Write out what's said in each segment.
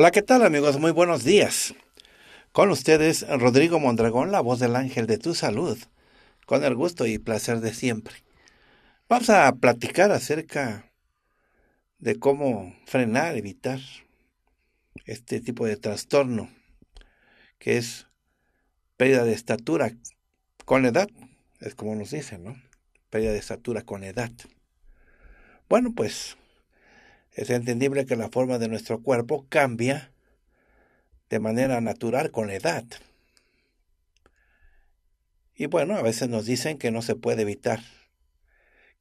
Hola, ¿qué tal amigos? Muy buenos días. Con ustedes, Rodrigo Mondragón, la voz del ángel de tu salud, con el gusto y placer de siempre. Vamos a platicar acerca de cómo frenar, evitar este tipo de trastorno, que es pérdida de estatura con edad, es como nos dicen, ¿no? Pérdida de estatura con edad. Bueno, pues es entendible que la forma de nuestro cuerpo cambia de manera natural con la edad. Y bueno, a veces nos dicen que no se puede evitar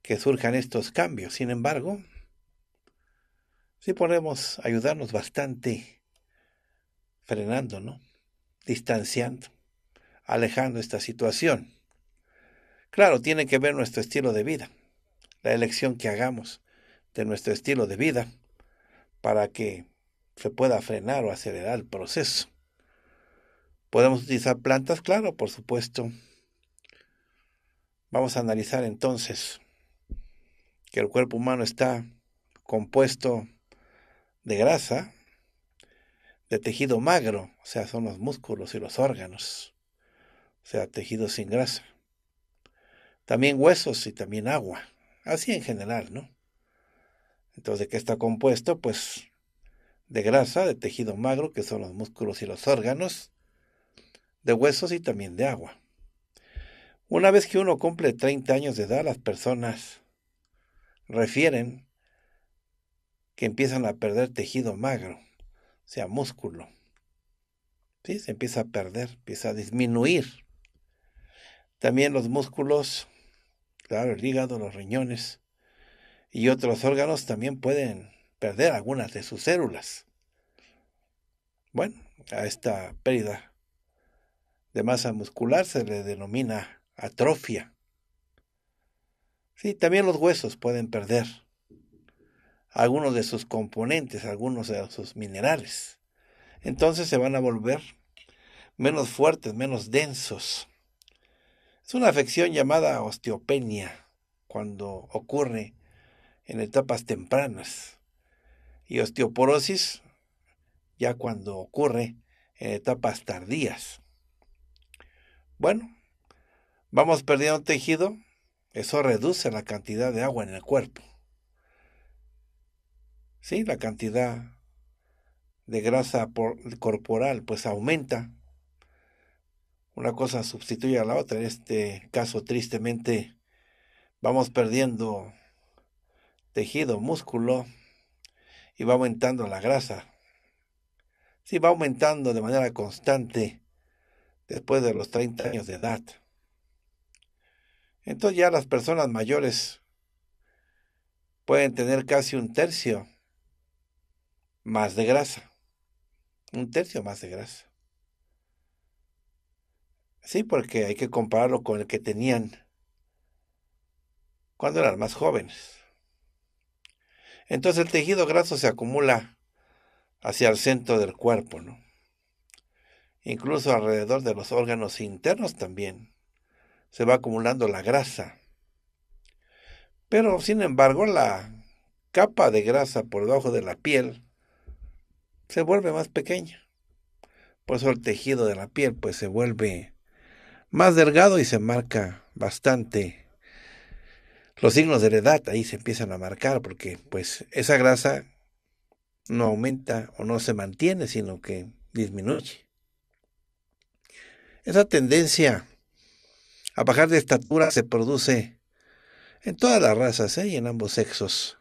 que surjan estos cambios. Sin embargo, sí podemos ayudarnos bastante frenando, ¿no? Distanciando, alejando esta situación. Claro, tiene que ver nuestro estilo de vida, la elección que hagamos, de nuestro estilo de vida para que se pueda frenar o acelerar el proceso. Podemos utilizar plantas, claro, por supuesto. Vamos a analizar entonces que el cuerpo humano está compuesto de grasa, de tejido magro, o sea, son los músculos y los órganos, o sea, tejido sin grasa. También huesos y también agua, así en general, ¿no? Entonces, ¿de qué está compuesto? Pues de grasa, de tejido magro, que son los músculos y los órganos, de huesos y también de agua. Una vez que uno cumple 30 años de edad, las personas refieren que empiezan a perder tejido magro, o sea, músculo. Se empieza a perder, empieza a disminuir. También los músculos, claro, el hígado, los riñones, y otros órganos también pueden perder algunas de sus células. Bueno, a esta pérdida de masa muscular se le denomina atrofia. Sí, también los huesos pueden perder algunos de sus componentes, algunos de sus minerales. Entonces se van a volver menos fuertes, menos densos. Es una afección llamada osteopenia cuando ocurre en etapas tempranas y osteoporosis ya cuando ocurre en etapas tardías. Bueno, vamos perdiendo tejido, eso reduce la cantidad de agua en el cuerpo. Sí, la cantidad de grasa corporal pues aumenta. Una cosa sustituye a la otra. En este caso, tristemente, vamos perdiendo tejido, músculo, y va aumentando la grasa. Sí, va aumentando de manera constante después de los 30 años de edad. Entonces ya las personas mayores pueden tener casi un tercio más de grasa. Un tercio más de grasa. Sí, porque hay que compararlo con el que tenían cuando eran más jóvenes. Entonces el tejido graso se acumula hacia el centro del cuerpo, ¿no? Incluso alrededor de los órganos internos también se va acumulando la grasa. Pero sin embargo, la capa de grasa por debajo de la piel se vuelve más pequeña. Por eso el tejido de la piel pues se vuelve más delgado y se marca bastante los signos de la edad ahí se empiezan a marcar porque pues esa grasa no aumenta o no se mantiene, sino que disminuye. Esa tendencia a bajar de estatura se produce en todas las razas ¿eh? y en ambos sexos.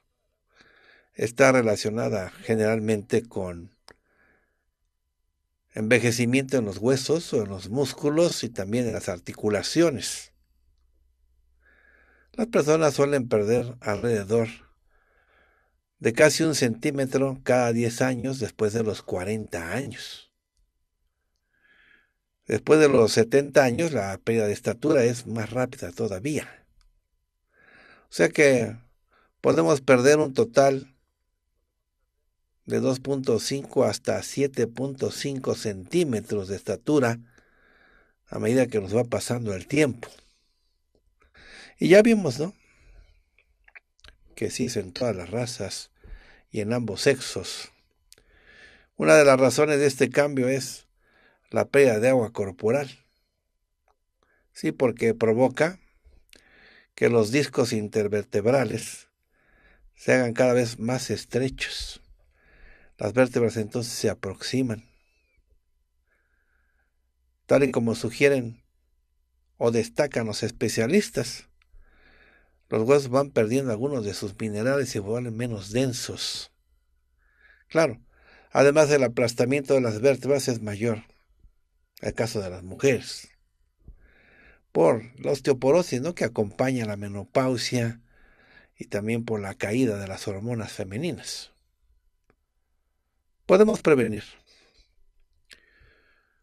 Está relacionada generalmente con envejecimiento en los huesos o en los músculos y también en las articulaciones las personas suelen perder alrededor de casi un centímetro cada 10 años después de los 40 años. Después de los 70 años la pérdida de estatura es más rápida todavía. O sea que podemos perder un total de 2.5 hasta 7.5 centímetros de estatura a medida que nos va pasando el tiempo. Y ya vimos, ¿no? Que sí, en todas las razas y en ambos sexos. Una de las razones de este cambio es la pérdida de agua corporal. Sí, porque provoca que los discos intervertebrales se hagan cada vez más estrechos. Las vértebras entonces se aproximan. Tal y como sugieren o destacan los especialistas, los huesos van perdiendo algunos de sus minerales y vuelven menos densos. Claro, además del aplastamiento de las vértebras es mayor, el caso de las mujeres, por la osteoporosis ¿no? que acompaña la menopausia y también por la caída de las hormonas femeninas. Podemos prevenir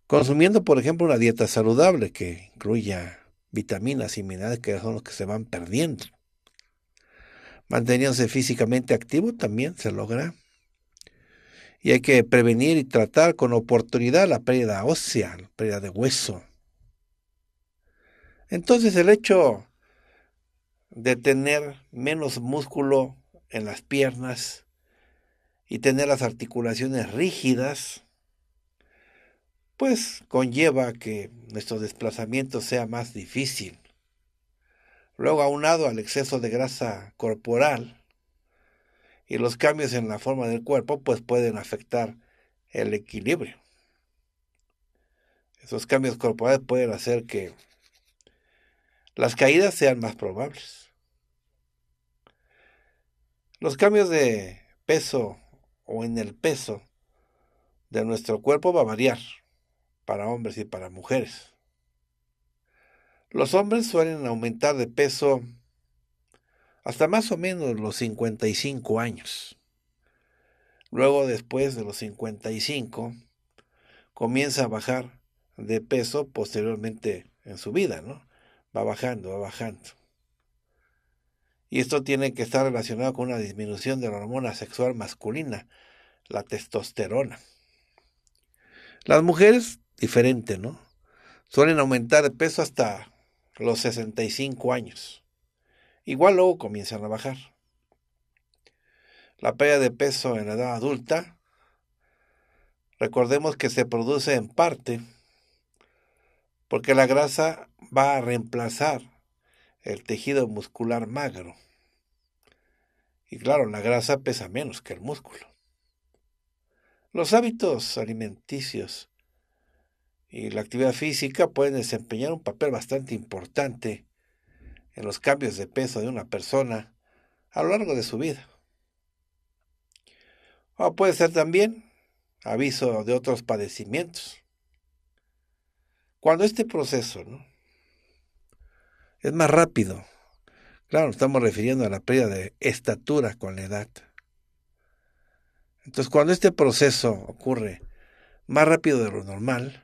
consumiendo, por ejemplo, una dieta saludable que incluya vitaminas y minerales que son los que se van perdiendo. Manteniéndose físicamente activo también se logra. Y hay que prevenir y tratar con oportunidad la pérdida ósea, la pérdida de hueso. Entonces el hecho de tener menos músculo en las piernas y tener las articulaciones rígidas pues conlleva que nuestro desplazamiento sea más difícil. Luego aunado al exceso de grasa corporal y los cambios en la forma del cuerpo, pues pueden afectar el equilibrio. Esos cambios corporales pueden hacer que las caídas sean más probables. Los cambios de peso o en el peso de nuestro cuerpo va a variar para hombres y para mujeres. Los hombres suelen aumentar de peso hasta más o menos los 55 años. Luego, después de los 55, comienza a bajar de peso posteriormente en su vida, ¿no? Va bajando, va bajando. Y esto tiene que estar relacionado con una disminución de la hormona sexual masculina, la testosterona. Las mujeres diferente, ¿no? Suelen aumentar de peso hasta los 65 años. Igual luego comienzan a bajar. La pérdida de peso en la edad adulta, recordemos que se produce en parte porque la grasa va a reemplazar el tejido muscular magro. Y claro, la grasa pesa menos que el músculo. Los hábitos alimenticios y la actividad física puede desempeñar un papel bastante importante en los cambios de peso de una persona a lo largo de su vida. O puede ser también aviso de otros padecimientos. Cuando este proceso es más rápido, claro, nos estamos refiriendo a la pérdida de estatura con la edad. Entonces, cuando este proceso ocurre más rápido de lo normal,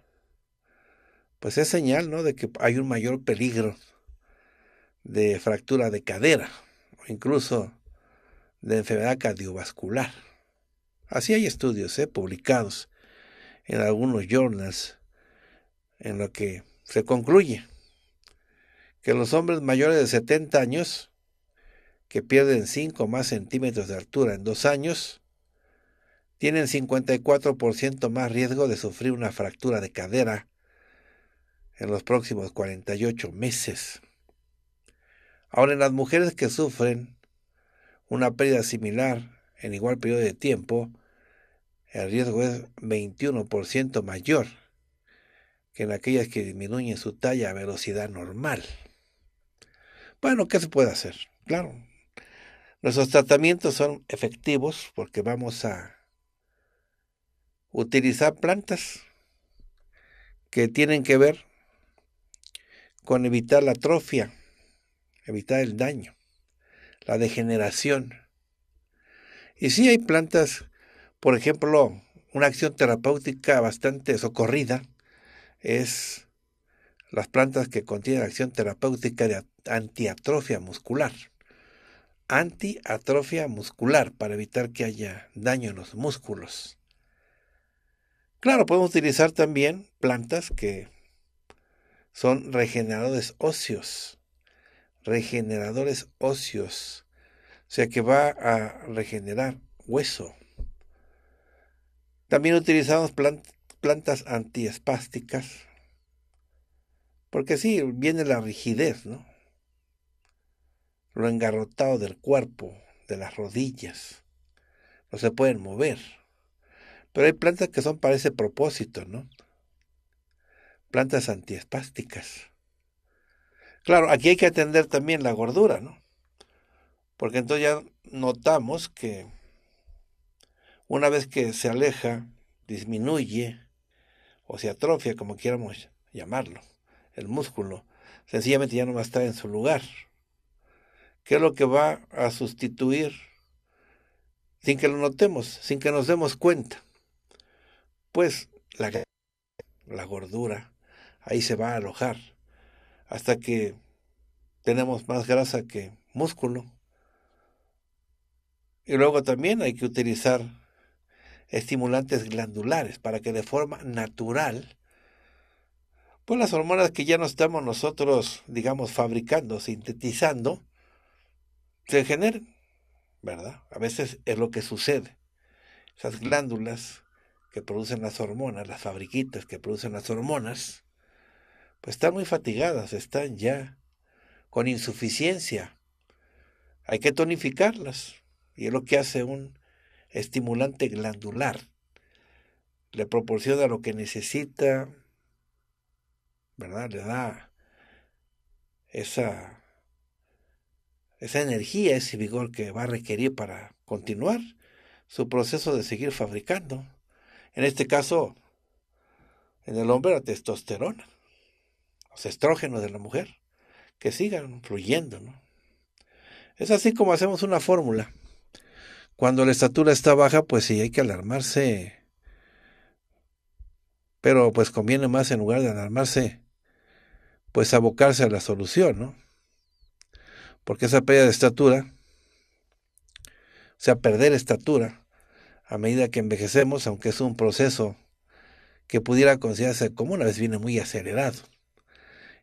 pues es señal ¿no? de que hay un mayor peligro de fractura de cadera o incluso de enfermedad cardiovascular. Así hay estudios ¿eh? publicados en algunos journals en lo que se concluye que los hombres mayores de 70 años que pierden 5 o más centímetros de altura en dos años tienen 54% más riesgo de sufrir una fractura de cadera en los próximos 48 meses. Ahora, en las mujeres que sufren una pérdida similar en igual periodo de tiempo, el riesgo es 21% mayor que en aquellas que disminuyen su talla a velocidad normal. Bueno, ¿qué se puede hacer? Claro, nuestros tratamientos son efectivos porque vamos a utilizar plantas que tienen que ver con evitar la atrofia, evitar el daño, la degeneración. Y si hay plantas, por ejemplo, una acción terapéutica bastante socorrida es las plantas que contienen acción terapéutica de antiatrofia muscular. Antiatrofia muscular para evitar que haya daño en los músculos. Claro, podemos utilizar también plantas que son regeneradores óseos. Regeneradores óseos. O sea que va a regenerar hueso. También utilizamos plantas antiespásticas. Porque sí, viene la rigidez, ¿no? Lo engarrotado del cuerpo, de las rodillas. No se pueden mover. Pero hay plantas que son para ese propósito, ¿no? plantas antiespásticas. Claro, aquí hay que atender también la gordura, ¿no? Porque entonces ya notamos que una vez que se aleja, disminuye o se atrofia, como quieramos llamarlo, el músculo, sencillamente ya no va a estar en su lugar. ¿Qué es lo que va a sustituir sin que lo notemos, sin que nos demos cuenta? Pues la, la gordura, ahí se va a alojar, hasta que tenemos más grasa que músculo. Y luego también hay que utilizar estimulantes glandulares para que de forma natural, pues las hormonas que ya no estamos nosotros, digamos, fabricando, sintetizando, se generen, ¿verdad? A veces es lo que sucede. Esas glándulas que producen las hormonas, las fabriquitas que producen las hormonas, pues están muy fatigadas, están ya con insuficiencia. Hay que tonificarlas y es lo que hace un estimulante glandular. Le proporciona lo que necesita, ¿verdad? Le da esa, esa energía, ese vigor que va a requerir para continuar su proceso de seguir fabricando. En este caso, en el hombre la testosterona los estrógenos de la mujer, que sigan fluyendo. ¿no? Es así como hacemos una fórmula. Cuando la estatura está baja, pues sí, hay que alarmarse. Pero pues conviene más en lugar de alarmarse, pues abocarse a la solución, ¿no? Porque esa pérdida de estatura, o sea, perder estatura a medida que envejecemos, aunque es un proceso que pudiera considerarse como una vez viene muy acelerado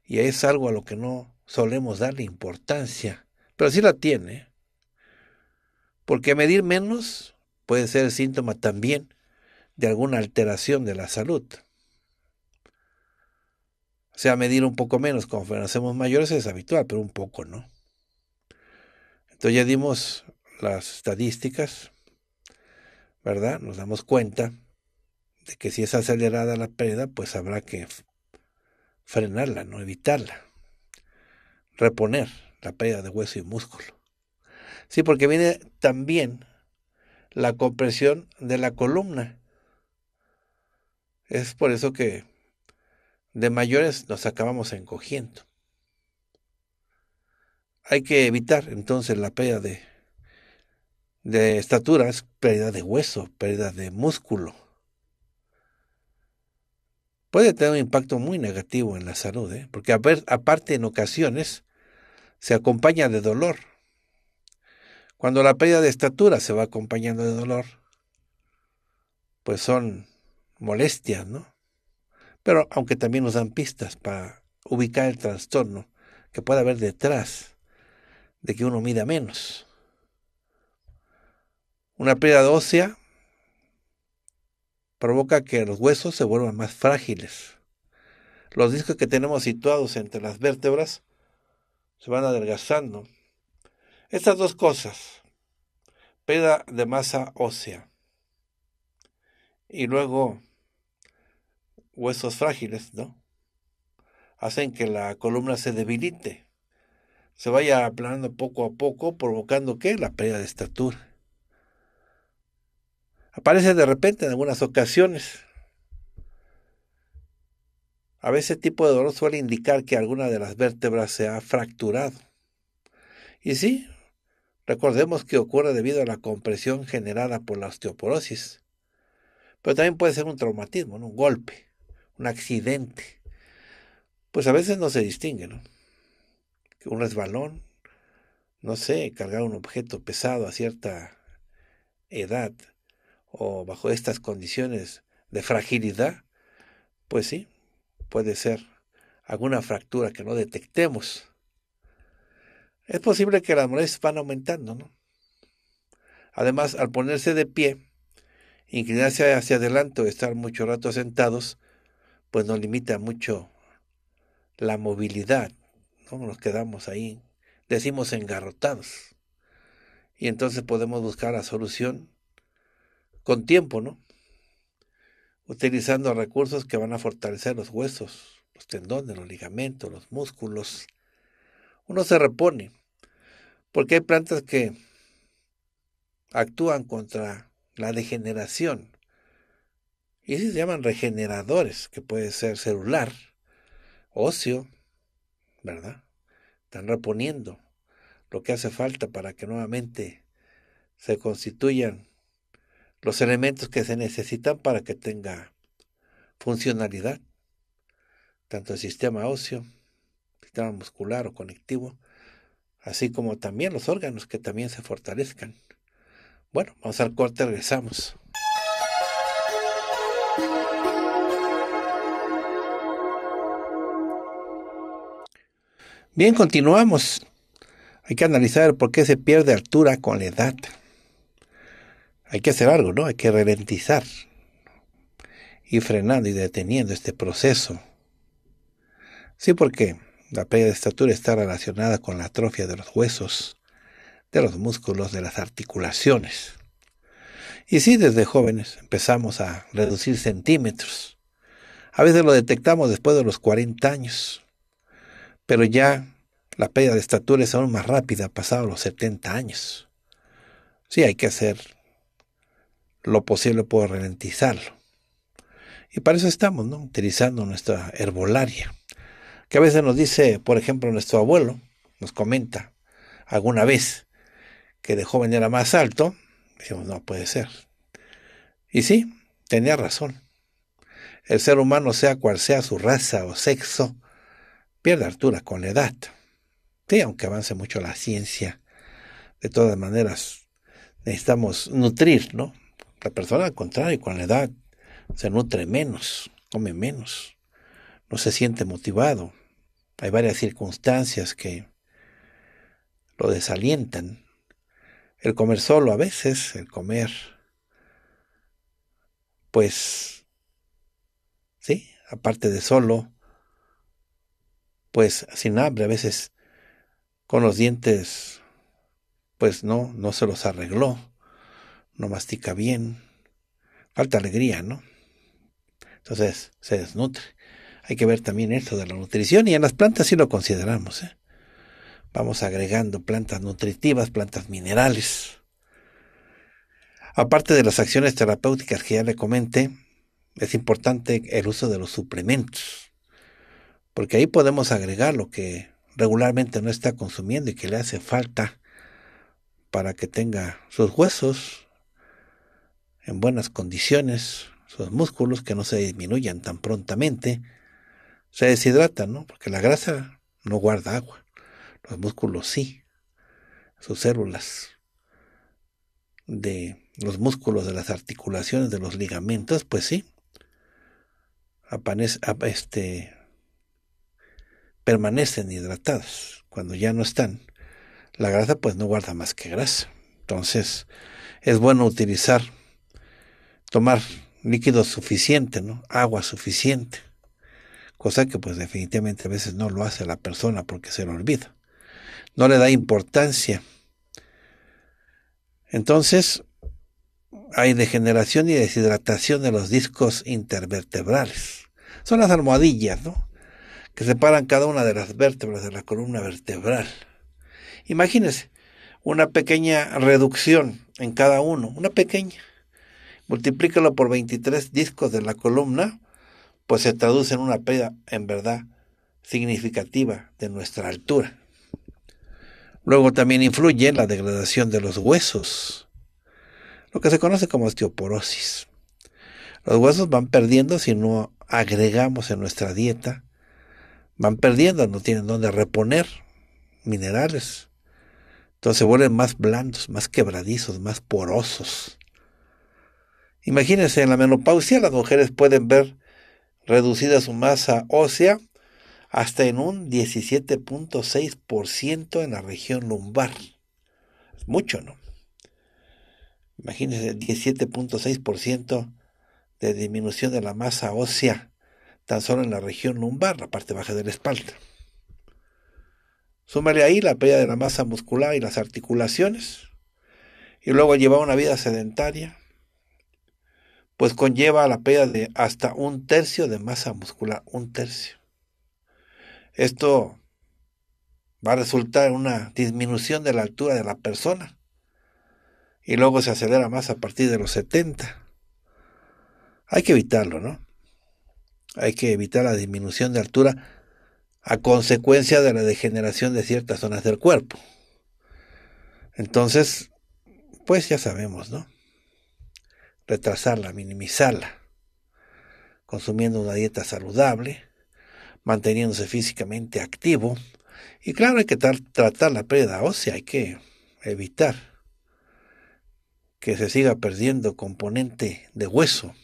y es algo a lo que no solemos darle importancia, pero sí la tiene. Porque medir menos puede ser síntoma también de alguna alteración de la salud. O sea, medir un poco menos cuando hacemos mayores es habitual, pero un poco, ¿no? Entonces ya dimos las estadísticas, ¿verdad? Nos damos cuenta de que si es acelerada la pérdida, pues habrá que frenarla, no evitarla, reponer la pérdida de hueso y músculo. Sí, porque viene también la compresión de la columna. Es por eso que de mayores nos acabamos encogiendo. Hay que evitar entonces la pérdida de, de estatura, pérdida de hueso, pérdida de músculo puede tener un impacto muy negativo en la salud, ¿eh? porque a ver, aparte en ocasiones se acompaña de dolor. Cuando la pérdida de estatura se va acompañando de dolor, pues son molestias, ¿no? Pero aunque también nos dan pistas para ubicar el trastorno que puede haber detrás de que uno mida menos. Una pérdida ósea provoca que los huesos se vuelvan más frágiles. Los discos que tenemos situados entre las vértebras se van adelgazando. Estas dos cosas, pérdida de masa ósea y luego huesos frágiles, ¿no? Hacen que la columna se debilite, se vaya aplanando poco a poco, provocando que la pérdida de estatura. Aparece de repente en algunas ocasiones. A veces este tipo de dolor suele indicar que alguna de las vértebras se ha fracturado. Y sí, recordemos que ocurre debido a la compresión generada por la osteoporosis. Pero también puede ser un traumatismo, un golpe, un accidente. Pues a veces no se distingue, ¿no? Un resbalón, no sé, cargar un objeto pesado a cierta edad o bajo estas condiciones de fragilidad, pues sí, puede ser alguna fractura que no detectemos. Es posible que las molestias van aumentando, ¿no? Además, al ponerse de pie, inclinarse hacia adelante o estar mucho rato sentados, pues nos limita mucho la movilidad, ¿no? Nos quedamos ahí, decimos engarrotados. Y entonces podemos buscar la solución con tiempo, ¿no? Utilizando recursos que van a fortalecer los huesos, los tendones, los ligamentos, los músculos. Uno se repone, porque hay plantas que actúan contra la degeneración. Y si se llaman regeneradores, que puede ser celular, óseo, ¿verdad? Están reponiendo lo que hace falta para que nuevamente se constituyan los elementos que se necesitan para que tenga funcionalidad, tanto el sistema óseo, sistema muscular o conectivo, así como también los órganos que también se fortalezcan. Bueno, vamos al corte, regresamos. Bien, continuamos. Hay que analizar por qué se pierde altura con la edad hay que hacer algo, ¿no? Hay que ralentizar, y frenando y deteniendo este proceso. Sí, porque la pérdida de estatura está relacionada con la atrofia de los huesos, de los músculos, de las articulaciones. Y sí, desde jóvenes empezamos a reducir centímetros. A veces lo detectamos después de los 40 años, pero ya la pérdida de estatura es aún más rápida pasado los 70 años. Sí, hay que hacer lo posible puedo ralentizarlo. Y para eso estamos, ¿no? Utilizando nuestra herbolaria. Que a veces nos dice, por ejemplo, nuestro abuelo, nos comenta alguna vez que de joven era más alto. Decimos, no puede ser. Y sí, tenía razón. El ser humano, sea cual sea su raza o sexo, pierde altura con la edad. Sí, aunque avance mucho la ciencia, de todas maneras necesitamos nutrir, ¿no? La persona, al contrario, con la edad se nutre menos, come menos, no se siente motivado. Hay varias circunstancias que lo desalientan. El comer solo a veces, el comer, pues, sí, aparte de solo, pues sin hambre, a veces con los dientes, pues no, no se los arregló no mastica bien, falta alegría, ¿no? Entonces se desnutre. Hay que ver también esto de la nutrición y en las plantas sí lo consideramos. ¿eh? Vamos agregando plantas nutritivas, plantas minerales. Aparte de las acciones terapéuticas que ya le comenté, es importante el uso de los suplementos, porque ahí podemos agregar lo que regularmente no está consumiendo y que le hace falta para que tenga sus huesos en buenas condiciones sus músculos, que no se disminuyan tan prontamente, se deshidratan, ¿no? Porque la grasa no guarda agua, los músculos sí, sus células de los músculos, de las articulaciones, de los ligamentos, pues sí, este, permanecen hidratados. Cuando ya no están, la grasa pues no guarda más que grasa. Entonces, es bueno utilizar tomar líquido suficiente, ¿no? Agua suficiente. Cosa que pues definitivamente a veces no lo hace la persona porque se lo olvida. No le da importancia. Entonces, hay degeneración y deshidratación de los discos intervertebrales. Son las almohadillas, ¿no? Que separan cada una de las vértebras de la columna vertebral. Imagínense, una pequeña reducción en cada uno, una pequeña multiplícalo por 23 discos de la columna, pues se traduce en una pérdida en verdad significativa de nuestra altura. Luego también influye en la degradación de los huesos, lo que se conoce como osteoporosis. Los huesos van perdiendo si no agregamos en nuestra dieta, van perdiendo, no tienen donde reponer minerales. Entonces se vuelven más blandos, más quebradizos, más porosos. Imagínense, en la menopausia las mujeres pueden ver reducida su masa ósea hasta en un 17.6% en la región lumbar. Es mucho, ¿no? Imagínense, 17.6% de disminución de la masa ósea tan solo en la región lumbar, la parte baja de la espalda. Súmale ahí la pérdida de la masa muscular y las articulaciones, y luego lleva una vida sedentaria, pues conlleva la pérdida de hasta un tercio de masa muscular, un tercio. Esto va a resultar en una disminución de la altura de la persona y luego se acelera más a partir de los 70. Hay que evitarlo, ¿no? Hay que evitar la disminución de altura a consecuencia de la degeneración de ciertas zonas del cuerpo. Entonces, pues ya sabemos, ¿no? retrasarla, minimizarla, consumiendo una dieta saludable, manteniéndose físicamente activo. Y claro, hay que tratar la pérdida ósea, hay que evitar que se siga perdiendo componente de hueso.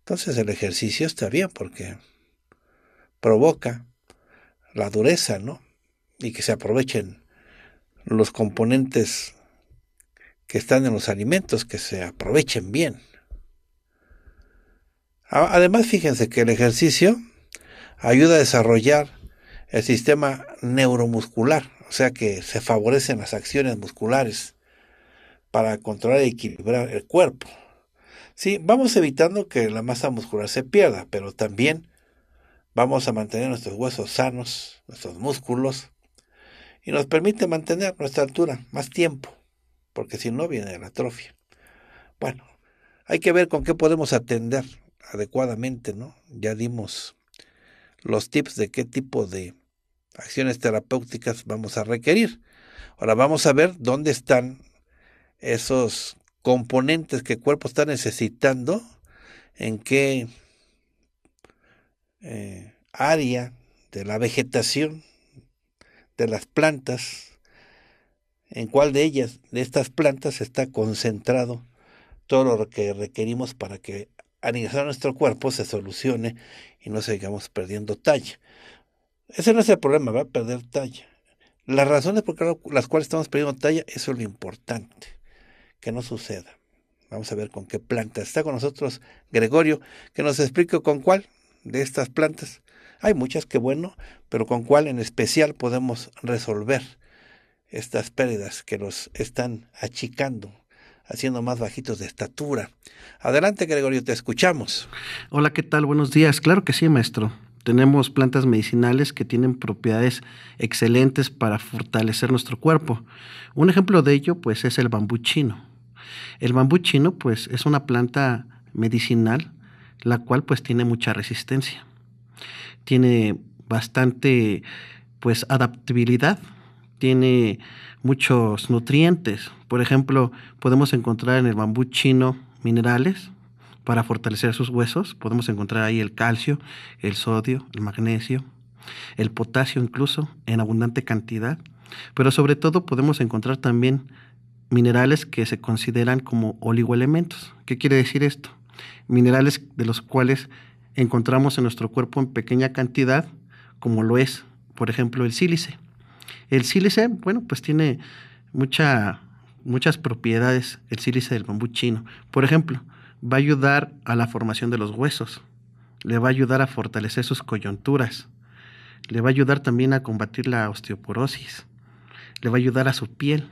Entonces el ejercicio está bien porque provoca la dureza, ¿no? Y que se aprovechen los componentes que están en los alimentos, que se aprovechen bien. Además, fíjense que el ejercicio ayuda a desarrollar el sistema neuromuscular, o sea que se favorecen las acciones musculares para controlar y equilibrar el cuerpo. Sí, vamos evitando que la masa muscular se pierda, pero también vamos a mantener nuestros huesos sanos, nuestros músculos, y nos permite mantener nuestra altura más tiempo porque si no viene la atrofia. Bueno, hay que ver con qué podemos atender adecuadamente, ¿no? Ya dimos los tips de qué tipo de acciones terapéuticas vamos a requerir. Ahora vamos a ver dónde están esos componentes que el cuerpo está necesitando, en qué eh, área de la vegetación, de las plantas, en cuál de ellas, de estas plantas, está concentrado todo lo que requerimos para que al ingresar a nuestro cuerpo se solucione y no sigamos perdiendo talla. Ese no es el problema, va a perder talla. Las razones por las cuales estamos perdiendo talla, eso es lo importante, que no suceda. Vamos a ver con qué planta. Está con nosotros Gregorio, que nos explique con cuál de estas plantas. Hay muchas que bueno, pero con cuál en especial podemos resolver estas pérdidas que nos están achicando, haciendo más bajitos de estatura. Adelante, Gregorio, te escuchamos. Hola, ¿qué tal? Buenos días. Claro que sí, maestro. Tenemos plantas medicinales que tienen propiedades excelentes para fortalecer nuestro cuerpo. Un ejemplo de ello, pues, es el bambú chino. El bambú chino, pues, es una planta medicinal la cual, pues, tiene mucha resistencia. Tiene bastante, pues, adaptabilidad tiene muchos nutrientes. Por ejemplo, podemos encontrar en el bambú chino minerales para fortalecer sus huesos. Podemos encontrar ahí el calcio, el sodio, el magnesio, el potasio incluso en abundante cantidad. Pero sobre todo podemos encontrar también minerales que se consideran como oligoelementos. ¿Qué quiere decir esto? Minerales de los cuales encontramos en nuestro cuerpo en pequeña cantidad, como lo es, por ejemplo, el sílice. El sílice, bueno, pues tiene muchas propiedades, el sílice del bambú chino. Por ejemplo, va a ayudar a la formación de los huesos, le va a ayudar a fortalecer sus coyunturas, le va a ayudar también a combatir la osteoporosis, le va a ayudar a su piel,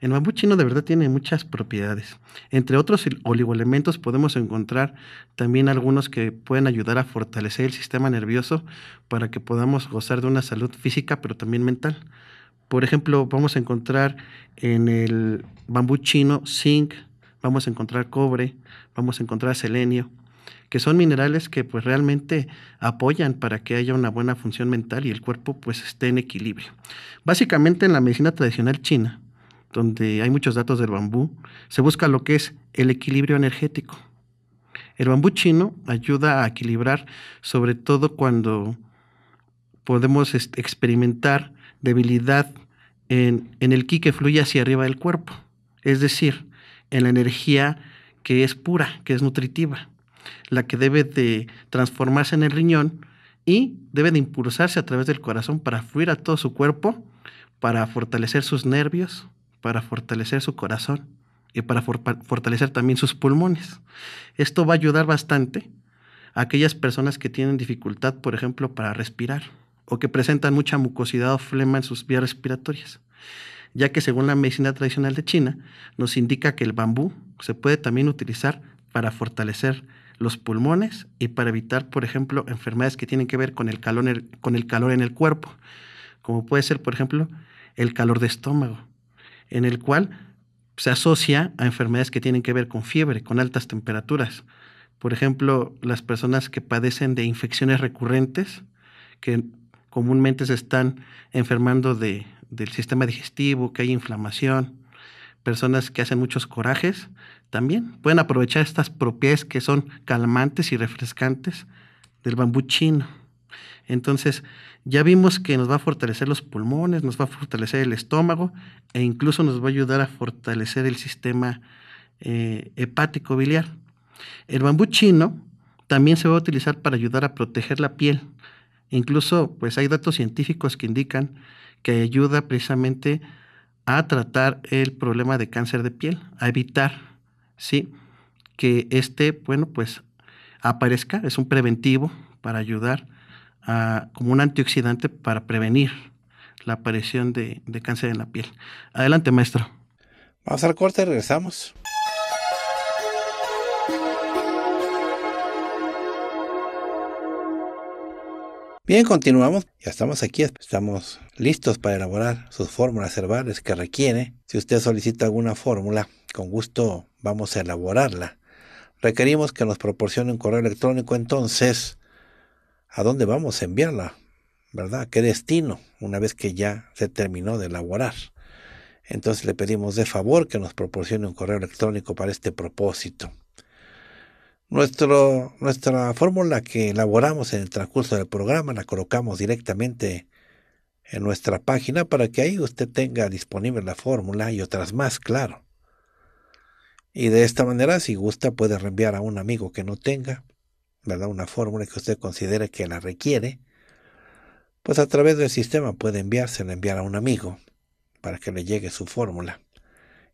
el bambú chino de verdad tiene muchas propiedades. Entre otros oligoelementos podemos encontrar también algunos que pueden ayudar a fortalecer el sistema nervioso para que podamos gozar de una salud física pero también mental. Por ejemplo, vamos a encontrar en el bambú chino zinc, vamos a encontrar cobre, vamos a encontrar selenio, que son minerales que pues realmente apoyan para que haya una buena función mental y el cuerpo pues esté en equilibrio. Básicamente en la medicina tradicional china, donde hay muchos datos del bambú, se busca lo que es el equilibrio energético. El bambú chino ayuda a equilibrar, sobre todo cuando podemos este, experimentar debilidad en, el ki que fluye hacia arriba del cuerpo, es decir, en la energía que es pura, que es nutritiva, la que debe de transformarse en el riñón y debe de impulsarse a través del corazón para fluir a todo su cuerpo, para fortalecer sus nervios, para fortalecer su corazón y para fortalecer también sus pulmones. Esto va a ayudar bastante a aquellas personas que tienen dificultad, por ejemplo, para respirar o que presentan mucha mucosidad o flema en sus vías respiratorias, ya que según la medicina tradicional de China nos indica que el bambú se puede también utilizar para fortalecer los pulmones y para evitar, por ejemplo, enfermedades que tienen que ver con el con el calor en el cuerpo, como puede ser, por ejemplo, el calor de estómago en el cual se asocia a enfermedades que tienen que ver con fiebre, con altas temperaturas. Por ejemplo, las personas que padecen de infecciones recurrentes, que comúnmente se están enfermando de, del sistema digestivo, que hay inflamación, personas que hacen muchos corajes, también pueden aprovechar estas propiedades que son calmantes y refrescantes del bambú chino. Entonces, ya vimos que nos va a fortalecer los pulmones, nos va a fortalecer el estómago e incluso nos va a ayudar a fortalecer el sistema eh, hepático biliar. El bambú chino también se va a utilizar para ayudar a proteger la piel. Incluso, pues hay datos científicos que indican que ayuda precisamente a tratar el problema de cáncer de piel, a evitar, ¿sí? Que este, bueno, pues aparezca, es un preventivo para ayudar como un antioxidante para prevenir la aparición de, cáncer en la piel. Adelante, maestro. Vamos al corte, y regresamos. Bien, continuamos. Ya estamos aquí, estamos listos para elaborar sus fórmulas herbales que requiere. Si usted solicita alguna fórmula, con gusto vamos a elaborarla. Requerimos que nos proporcione un correo electrónico entonces a dónde vamos a enviarla, ¿verdad? ¿Qué destino una vez que ya se terminó de elaborar? Entonces le pedimos de favor que nos proporcione un correo electrónico para este propósito. nuestra fórmula que elaboramos en el transcurso del programa la colocamos directamente en nuestra página para que ahí usted tenga disponible la fórmula y otras más, claro. Y de esta manera, si gusta, puede reenviar a un amigo que no tenga una fórmula que usted considere que la requiere, pues a través del sistema puede enviársela, enviar a un amigo para que le llegue su fórmula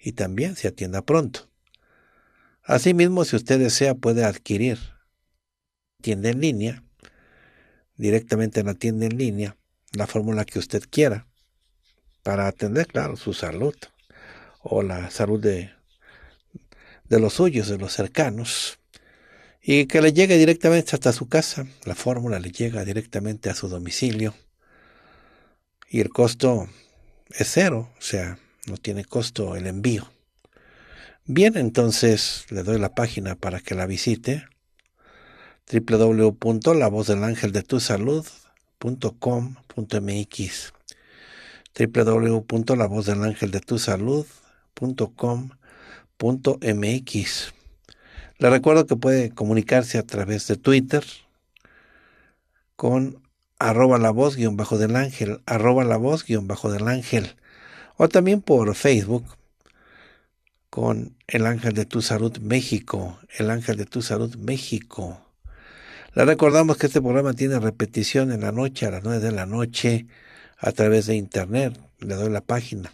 y también se atienda pronto. Asimismo, si usted desea, puede adquirir tienda en línea, directamente en la tienda en línea, la fórmula que usted quiera para atender, claro, su salud o la salud de los suyos, de los cercanos y que le llegue directamente hasta su casa. La fórmula le llega directamente a su domicilio y el costo es cero, o sea, no tiene costo el envío. Bien, entonces le doy la página para que la visite www.lavozdelangeldetusalud.com.mx www.lavozdelangeldetusalud.com.mx le recuerdo que puede comunicarse a través de Twitter con arroba la voz guión bajo del ángel, arroba la voz guión bajo del ángel, o también por Facebook con el ángel de tu salud México, el ángel de tu salud México. Le recordamos que este programa tiene repetición en la noche, a las 9 de la noche, a través de internet. Le doy la página,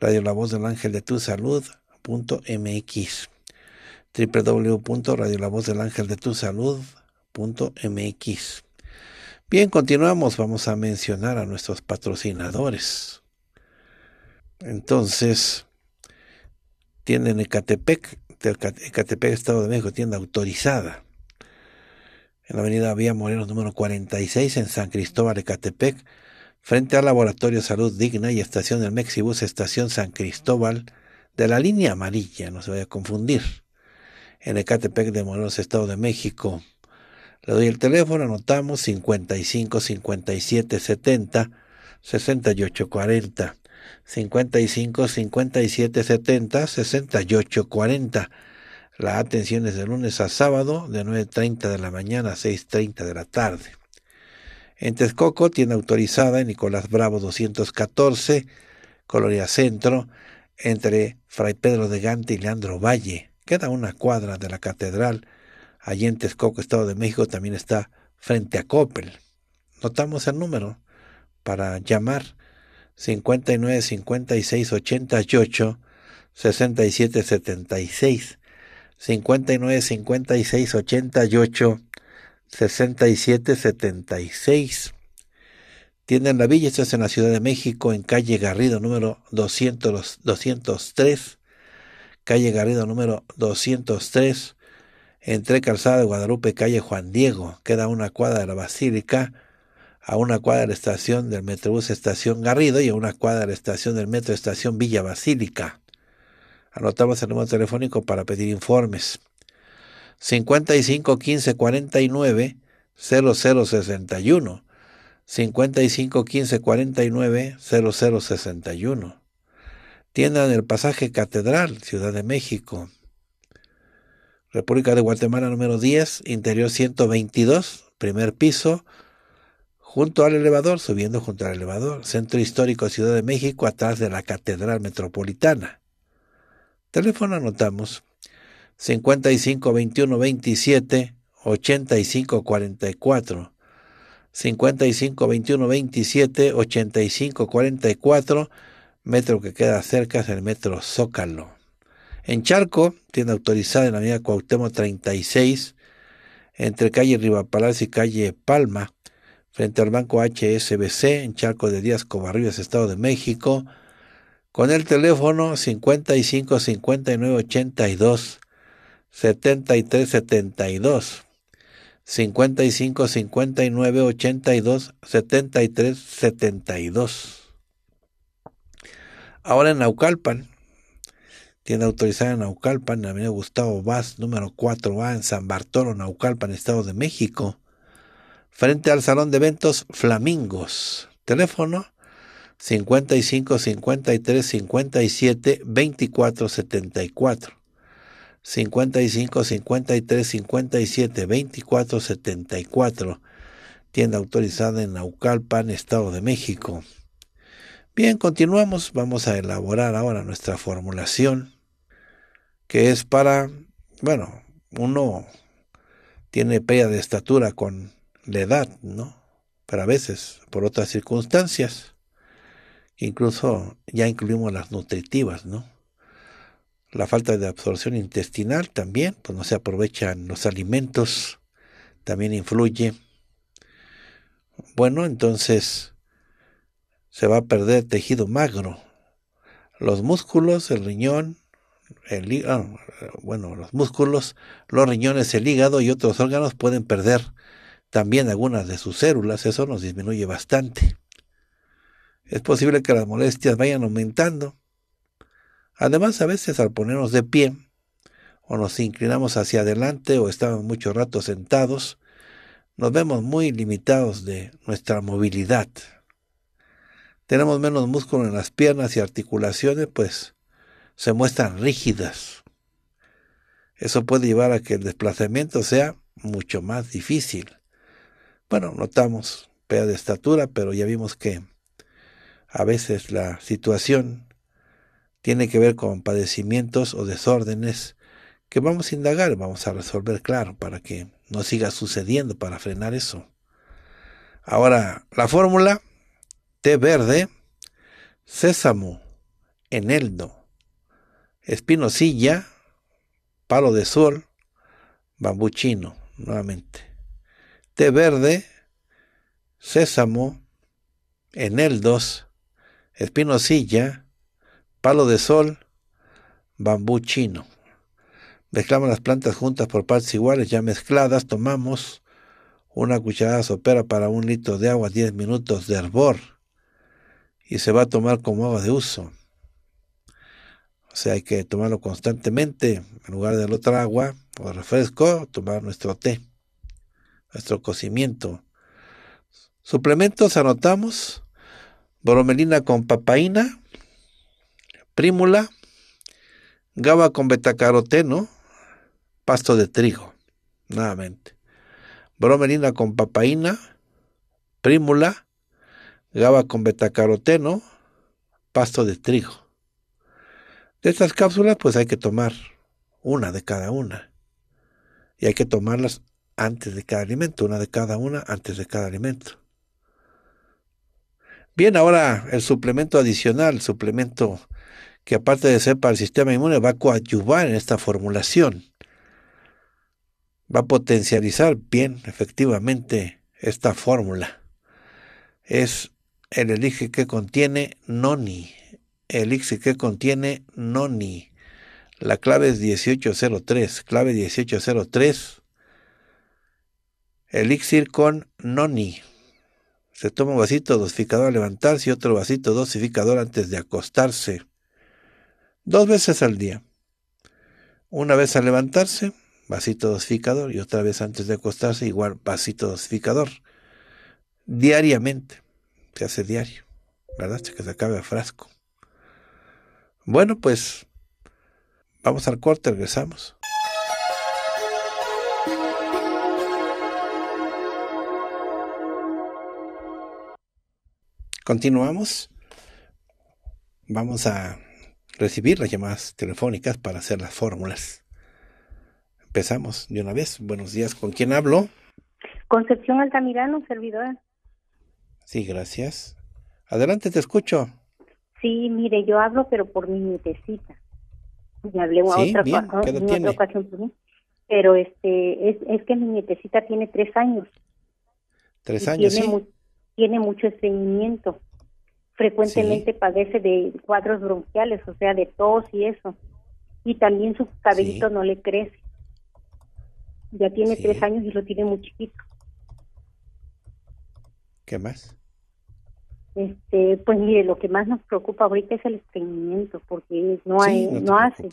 radio la voz del ángel de tu MX salud.mx. Bien, continuamos. Vamos a mencionar a nuestros patrocinadores. Entonces, tienen Ecatepec, Ecatepec, Estado de México, tienda autorizada. En la avenida Vía Moreno número 46, en San Cristóbal, Ecatepec, frente al Laboratorio Salud Digna y Estación del Mexibus, Estación San Cristóbal, de la línea amarilla, no se vaya a confundir en Ecatepec de Morelos, Estado de México. Le doy el teléfono, anotamos 55 57 70 68 40. 55 57 70 68 40. La atención es de lunes a sábado, de 9.30 de la mañana a 6.30 de la tarde. En Texcoco, tiene autorizada en Nicolás Bravo 214, Colonia Centro, entre Fray Pedro de Gante y Leandro Valle. Queda una cuadra de la catedral. Allí en Texcoco, Estado de México, también está frente a Coppel. Notamos el número para llamar 59 56 88 67 76 59 56 88 67 76 Tienda la Villa, esto es en la Ciudad de México, en calle Garrido, número 203 calle Garrido número 203, entre Calzada de Guadalupe calle Juan Diego. Queda una cuadra de la Basílica, a una cuadra de la estación del Metrobús Estación Garrido y a una cuadra de la estación del Metro Estación Villa Basílica. Anotamos el número telefónico para pedir informes. 55 15 49 0061 55 15 49 0061 en el pasaje Catedral, Ciudad de México. República de Guatemala número 10, interior 122, primer piso, junto al elevador, subiendo junto al elevador, Centro Histórico Ciudad de México, atrás de la Catedral Metropolitana. Teléfono anotamos 55 21 27 85 44. 55 21 27 85 44 metro que queda cerca es el metro Zócalo. En Charco, tiene autorizada en la avenida Cuauhtémoc 36, entre calle Rivapalaz y calle Palma, frente al banco HSBC, en Charco de Díaz Covarrubias, Estado de México, con el teléfono 55 59 82 73 72. 55 59 82 73 72. Ahora en Naucalpan, tienda autorizada en Naucalpan, la avenida Gustavo Vaz, número 4A, en San Bartolo, Naucalpan, Estado de México, frente al Salón de Eventos Flamingos. Teléfono 55 53 57 2474 55 53 57 24 74. Tienda autorizada en Naucalpan, Estado de México. Bien, continuamos. Vamos a elaborar ahora nuestra formulación, que es para, bueno, uno tiene pea de estatura con la edad, ¿no? Pero a veces, por otras circunstancias, incluso ya incluimos las nutritivas, ¿no? La falta de absorción intestinal también, pues no se aprovechan los alimentos, también influye. Bueno, entonces se va a perder tejido magro. Los músculos, el riñón, el, ah, bueno, los músculos, los riñones, el hígado y otros órganos pueden perder también algunas de sus células. Eso nos disminuye bastante. Es posible que las molestias vayan aumentando. Además, a veces al ponernos de pie, o nos inclinamos hacia adelante, o estamos mucho rato sentados, nos vemos muy limitados de nuestra movilidad tenemos menos músculo en las piernas y articulaciones, pues se muestran rígidas. Eso puede llevar a que el desplazamiento sea mucho más difícil. Bueno, notamos pérdida de estatura, pero ya vimos que a veces la situación tiene que ver con padecimientos o desórdenes que vamos a indagar, vamos a resolver, claro, para que no siga sucediendo, para frenar eso. Ahora, la fórmula té verde, sésamo, eneldo, espinosilla, palo de sol, bambú chino, nuevamente. Té verde, sésamo, eneldos, espinosilla, palo de sol, bambú chino. Mezclamos las plantas juntas por partes iguales, ya mezcladas, tomamos una cucharada sopera para un litro de agua, 10 minutos de hervor y se va a tomar como agua de uso. O sea, hay que tomarlo constantemente. En lugar de la otra agua o refresco, tomar nuestro té, nuestro cocimiento. Suplementos anotamos bromelina con papaína, prímula, GABA con betacaroteno, pasto de trigo, nuevamente. Bromelina con papaína, prímula, GABA con betacaroteno, pasto de trigo. De estas cápsulas, pues hay que tomar una de cada una. Y hay que tomarlas antes de cada alimento, una de cada una antes de cada alimento. Bien, ahora el suplemento adicional, suplemento que aparte de ser para el sistema inmune, va a coadyuvar en esta formulación. Va a potencializar bien, efectivamente, esta fórmula. Es el elixir que contiene noni, elixir que contiene noni. La clave es 1803, clave 1803. Elixir con noni. Se toma un vasito dosificador al levantarse y otro vasito dosificador antes de acostarse. Dos veces al día. Una vez al levantarse, vasito dosificador, y otra vez antes de acostarse, igual vasito dosificador. Diariamente se hace diario, ¿verdad? que se acabe a frasco. Bueno, pues vamos al corte, regresamos. Continuamos. Vamos a recibir las llamadas telefónicas para hacer las fórmulas. Empezamos de una vez. Buenos días. ¿Con quién hablo? Concepción Altamirano, servidora. Sí, gracias. Adelante, te escucho. Sí, mire, yo hablo, pero por mi nietecita. Y hablé a otra, ocasión, Pero este, es, que mi nietecita tiene tres años. Tres años, sí. tiene mucho estreñimiento. Frecuentemente padece de cuadros bronquiales, o sea, de tos y eso. Y también su cabellito no le crece. Ya tiene tres años y lo tiene muy chiquito. ¿Qué más? Este, pues mire, lo que más nos preocupa ahorita es el estreñimiento, porque no hay, no, hace.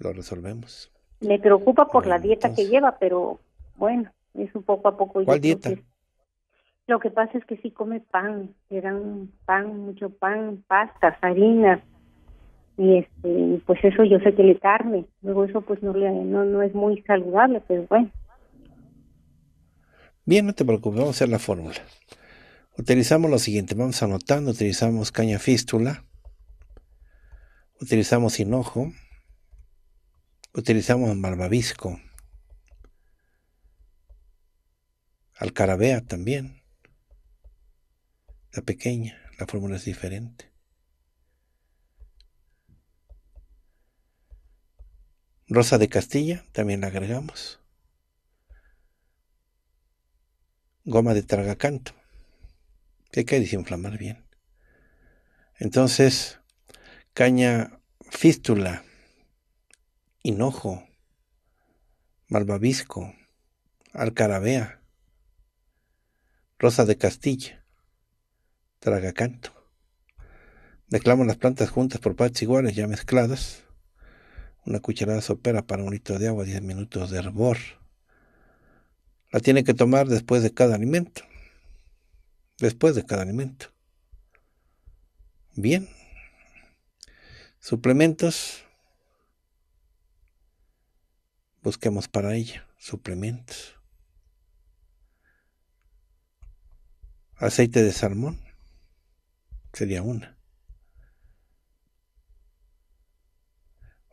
Lo resolvemos. Me preocupa por la dieta que lleva, pero bueno, es un poco a poco. ¿Cuál dieta? lo que pasa es que sí come pan, le pan, mucho pan, pastas, harinas, y este pues eso yo sé que le carne luego eso pues no le no, no es muy saludable pero bueno bien no te preocupes vamos a hacer la fórmula Utilizamos lo siguiente, vamos anotando, utilizamos caña fístula, utilizamos hinojo, utilizamos malvavisco, alcarabea también, la pequeña, la fórmula es diferente. Rosa de Castilla también la agregamos. Goma de tragacanto que hay que Inflamar bien. Entonces, caña fístula, hinojo, malvavisco, alcarabea, rosa de Castilla, tragacanto. Declamo las plantas juntas por partes iguales, ya mezcladas. Una cucharada sopera para un litro de agua, 10 minutos de hervor. La tiene que tomar después de cada alimento después de cada alimento. Bien. Suplementos. Busquemos para ella suplementos. Aceite de salmón sería una.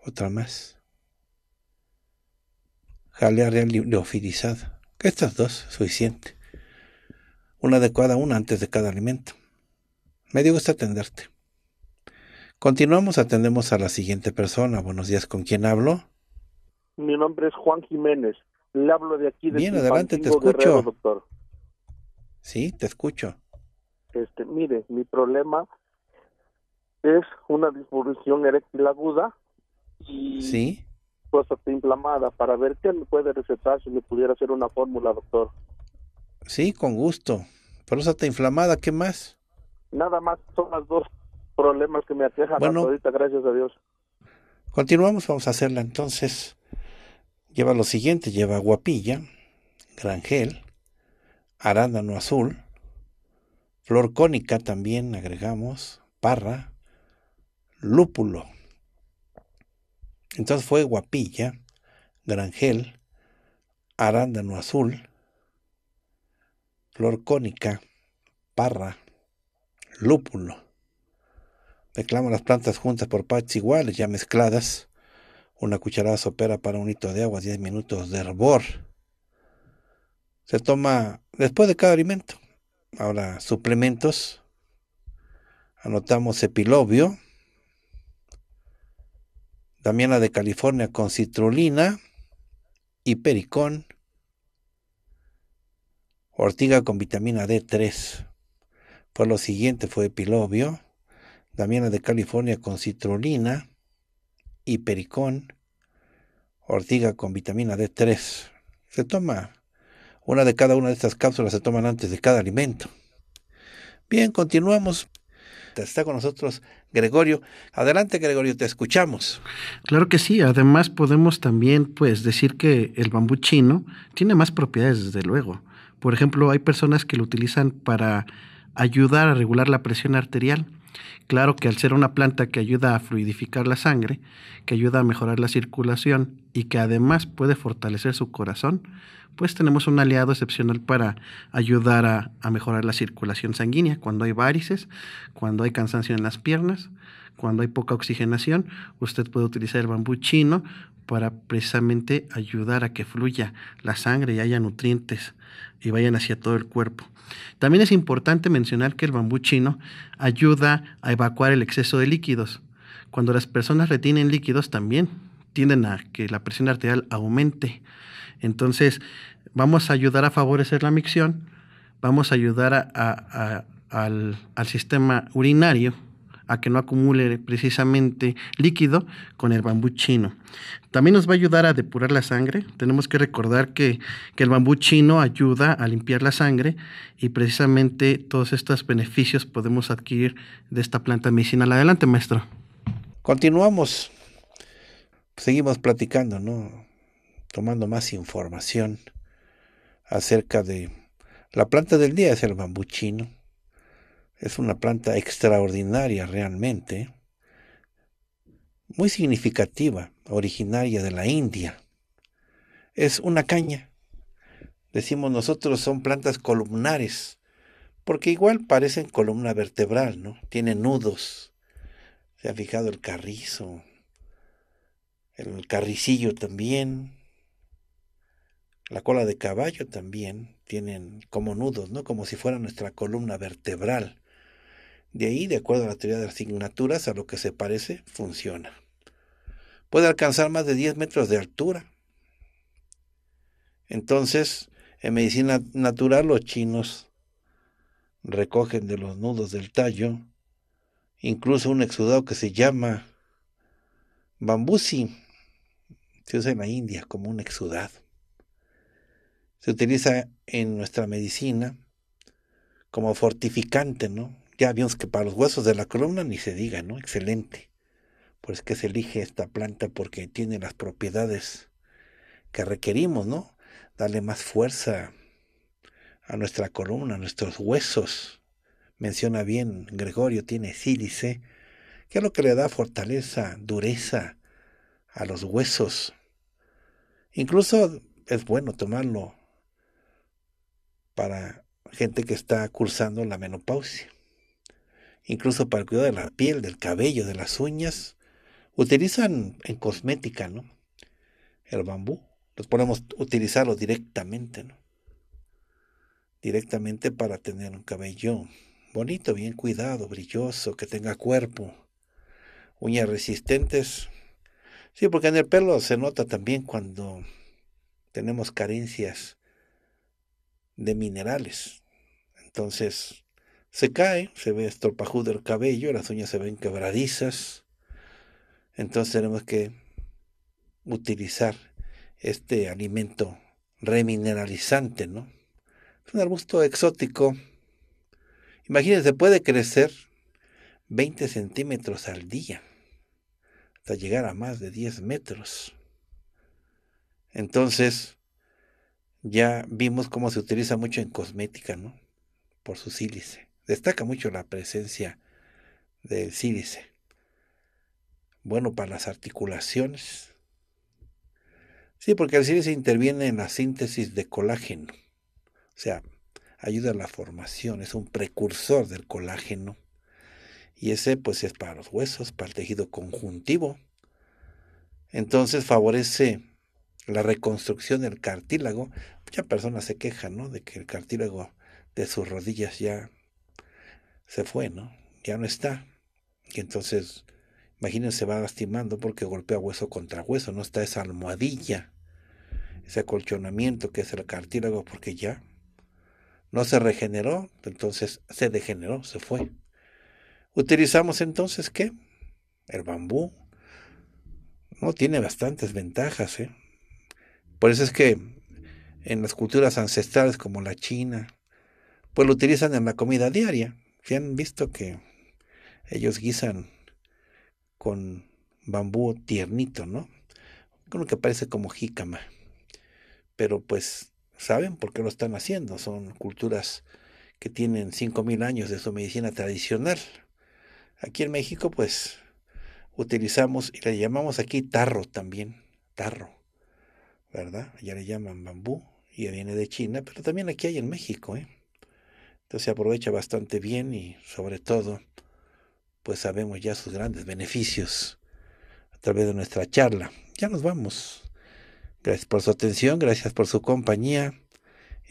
Otra más. Jalea real Estas dos, suficiente una adecuada, una antes de cada alimento. Me dio gusto atenderte. Continuamos, atendemos a la siguiente persona. Buenos días, ¿con quién hablo? Mi nombre es Juan Jiménez. Le hablo de aquí de Bien, adelante, te escucho. doctor. Sí, te escucho. Este, mire, mi problema es una disfunción eréctil aguda y ¿Sí? inflamada. Para ver qué me puede recetar si me pudiera hacer una fórmula, doctor. Sí, con gusto. pero está inflamada, ¿qué más? Nada más, son los dos problemas que me aquejan ahorita, gracias a Dios. Continuamos, vamos a hacerla entonces. Lleva lo siguiente, lleva guapilla, granjel, arándano azul, flor cónica también agregamos, parra, lúpulo. Entonces fue guapilla, granjel, arándano azul, flor cónica, parra, lúpulo. Reclamo las plantas juntas por partes iguales, ya mezcladas. Una cucharada sopera para un litro de agua, 10 minutos de hervor. Se toma después de cada alimento. Ahora, suplementos. Anotamos epilobio. Damiana de California con citrulina y pericón ortiga con vitamina D3. Fue lo siguiente fue epilobio, damiana de California con citrulina y pericón, ortiga con vitamina D3. Se toma una de cada una de estas cápsulas, se toman antes de cada alimento. Bien, continuamos. Está con nosotros Gregorio. Adelante, Gregorio, te escuchamos. Claro que sí. Además, podemos también pues, decir que el bambú chino tiene más propiedades, desde luego. Por ejemplo, hay personas que lo utilizan para ayudar a regular la presión arterial. Claro que al ser una planta que ayuda a fluidificar la sangre, que ayuda a mejorar la circulación y que además puede fortalecer su corazón, pues tenemos un aliado excepcional para ayudar a, mejorar la circulación sanguínea cuando hay varices, cuando hay cansancio en las piernas, cuando hay poca oxigenación. Usted puede utilizar el bambú chino para precisamente ayudar a que fluya la sangre y haya nutrientes y vayan hacia todo el cuerpo. También es importante mencionar que el bambú chino ayuda a evacuar el exceso de líquidos. Cuando las personas retienen líquidos también tienden a que la presión arterial aumente. Entonces, vamos a ayudar a favorecer la micción, vamos a ayudar al sistema urinario a que no acumule precisamente líquido con el bambú chino. También nos va a ayudar a depurar la sangre. Tenemos que recordar que, el bambú chino ayuda a limpiar la sangre y precisamente todos estos beneficios podemos adquirir de esta planta medicinal. Adelante, maestro. Continuamos. Seguimos platicando, ¿no? Tomando más información acerca de la planta del día, es el bambú chino. Es una planta extraordinaria realmente, muy significativa, originaria de la India. Es una caña. Decimos nosotros son plantas columnares, porque igual parecen columna vertebral, ¿no? Tienen nudos. Se ha fijado el carrizo, el carricillo también, la cola de caballo también tienen como nudos, ¿no? Como si fuera nuestra columna vertebral. De ahí, de acuerdo a la teoría de las asignaturas, a lo que se parece, funciona. Puede alcanzar más de 10 metros de altura. Entonces, en medicina natural, los chinos recogen de los nudos del tallo incluso un exudado que se llama bambusi. Se usa en la India como un exudado. Se utiliza en nuestra medicina como fortificante, ¿no? Ya vimos que para los huesos de la columna ni se diga, ¿no? Excelente. Pues que se elige esta planta porque tiene las propiedades que requerimos, ¿no? Darle más fuerza a nuestra columna, a nuestros huesos. Menciona bien, Gregorio tiene sílice, que es lo que le da fortaleza, dureza a los huesos. Incluso es bueno tomarlo para gente que está cursando la menopausia incluso para el cuidado de la piel, del cabello, de las uñas. Utilizan en cosmética, ¿no? El bambú. Los podemos utilizarlo directamente, ¿no? Directamente para tener un cabello bonito, bien cuidado, brilloso, que tenga cuerpo, uñas resistentes. Sí, porque en el pelo se nota también cuando tenemos carencias de minerales. Entonces, se cae, se ve estropajudo el cabello, las uñas se ven quebradizas. Entonces tenemos que utilizar este alimento remineralizante, ¿no? Es un arbusto exótico. Imagínense, puede crecer 20 centímetros al día, hasta llegar a más de 10 metros. Entonces, ya vimos cómo se utiliza mucho en cosmética, ¿no? Por su sílice. Destaca mucho la presencia del sílice. Bueno para las articulaciones. Sí, porque el sílice interviene en la síntesis de colágeno. O sea, ayuda a la formación, es un precursor del colágeno. Y ese pues es para los huesos, para el tejido conjuntivo. Entonces favorece la reconstrucción del cartílago. Muchas personas se quejan ¿no? de que el cartílago de sus rodillas ya se fue, ¿no? Ya no está. Y entonces, imagínense, va lastimando porque golpea hueso contra hueso, no está esa almohadilla, ese acolchonamiento que es el cartílago, porque ya no se regeneró, entonces se degeneró, se fue. Utilizamos entonces qué? El bambú. No tiene bastantes ventajas, ¿eh? Por eso es que en las culturas ancestrales como la china, pues lo utilizan en la comida diaria. Si han visto que ellos guisan con bambú tiernito, ¿no? Con lo que parece como jícama. Pero pues saben por qué lo están haciendo. Son culturas que tienen 5.000 años de su medicina tradicional. Aquí en México pues utilizamos y le llamamos aquí tarro también, tarro, ¿verdad? Ya le llaman bambú, y viene de China, pero también aquí hay en México, ¿eh? Entonces se aprovecha bastante bien y sobre todo, pues sabemos ya sus grandes beneficios a través de nuestra charla. Ya nos vamos. Gracias por su atención, gracias por su compañía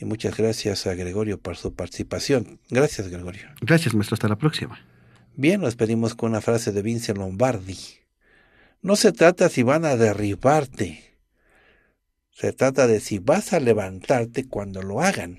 y muchas gracias a Gregorio por su participación. Gracias, Gregorio. Gracias, maestro. Hasta la próxima. Bien, nos pedimos con una frase de Vincent Lombardi. No se trata si van a derribarte. Se trata de si vas a levantarte cuando lo hagan.